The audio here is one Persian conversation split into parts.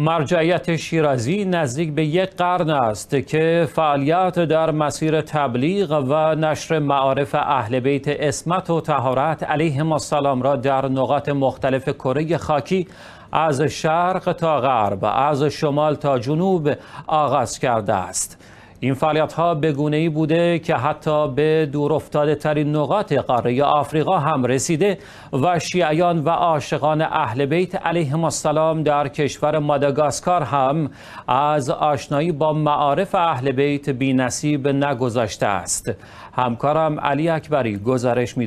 مرجعیت شیرازی نزدیک به یک قرن است که فعالیت در مسیر تبلیغ و نشر معارف اهل بیت اسمت و تهارت علیهم السلام را در نقاط مختلف کره خاکی از شرق تا غرب از شمال تا جنوب آغاز کرده است این فعالیت ها به گونه ای بوده که حتی به دور افتاده ترین نقاط قاره آفریقا هم رسیده و شیعیان و عاشقان اهل بیت علیهم السلام در کشور ماداگاسکار هم از آشنایی با معارف اهل بیت بی نصیب نگذاشته است همکارم علی اکبری گزارش می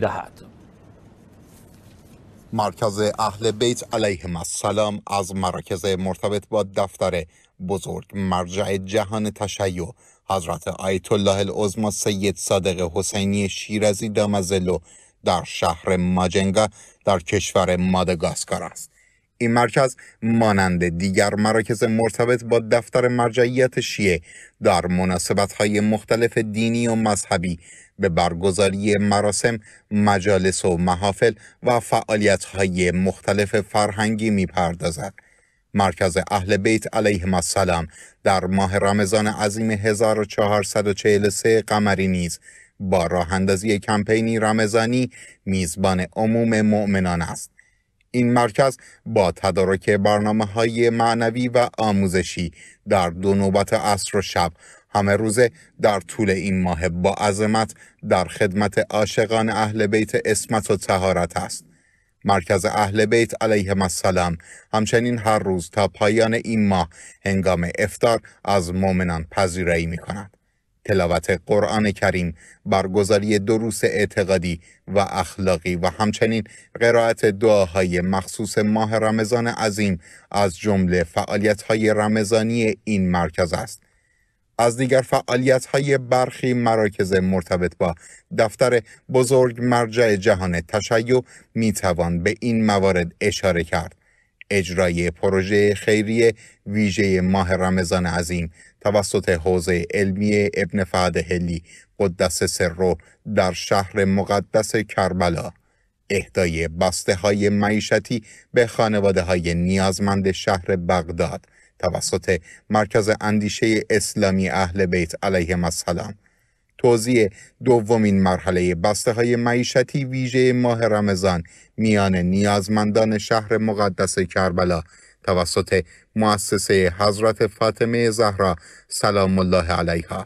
مرکز اهل بیت علیه السلام از مراکز مرتبط با دفتر بزرگ مرجع جهان تشیع حضرت آیت الله العظما سید صادق حسینی شیرازی دامزلو در شهر ماجنگا در کشور ماداگاسکار است این مرکز مانند دیگر مراکز مرتبط با دفتر مرجعیت شیعه در های مختلف دینی و مذهبی به برگزاری مراسم، مجالس و محافل و های مختلف فرهنگی پردازد. مرکز اهل بیت علیهم السلام در ماه رمضان عظیم 1443 قمری نیز با راه اندازی کمپینی رمضانی میزبان عموم مؤمنان است. این مرکز با تدارک برنامه های معنوی و آموزشی در دو نوبت عصر و شب همه روزه در طول این ماه با عظمت در خدمت عاشقان اهل بیت اسمت و تهارت است. مرکز اهل بیت علیه السلام همچنین هر روز تا پایان این ماه هنگام افتار از مؤمنان پذیرایی می کند. تلاوت قرآن کریم، برگزاری دروس اعتقادی و اخلاقی و همچنین قرائت دعاهای مخصوص ماه رمضان عظیم از جمله فعالیت‌های رمضانی این مرکز است. از دیگر فعالیت های برخی مراکز مرتبط با دفتر بزرگ مرجع جهان تشیع می به این موارد اشاره کرد. اجرای پروژه خیریه ویژه ماه رمضان عظیم توسط حوزه علمی ابن فهد هلی قدس رو در شهر مقدس کربلا اهدای بسته های معیشتی به خانواده های نیازمند شهر بغداد توسط مرکز اندیشه اسلامی اهل بیت علیه السلام توزیع دومین مرحله بسته های معیشتی ویژه ماه رمضان میان نیازمندان شهر مقدس کربلا توسط مؤسسه حضرت فاطمه زهرا سلام الله علیها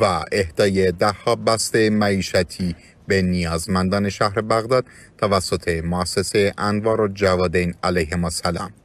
و اهدای دهها بسته معیشتی به نیازمندان شهر بغداد توسط مؤسسه انوار و جوادین علیهم سلام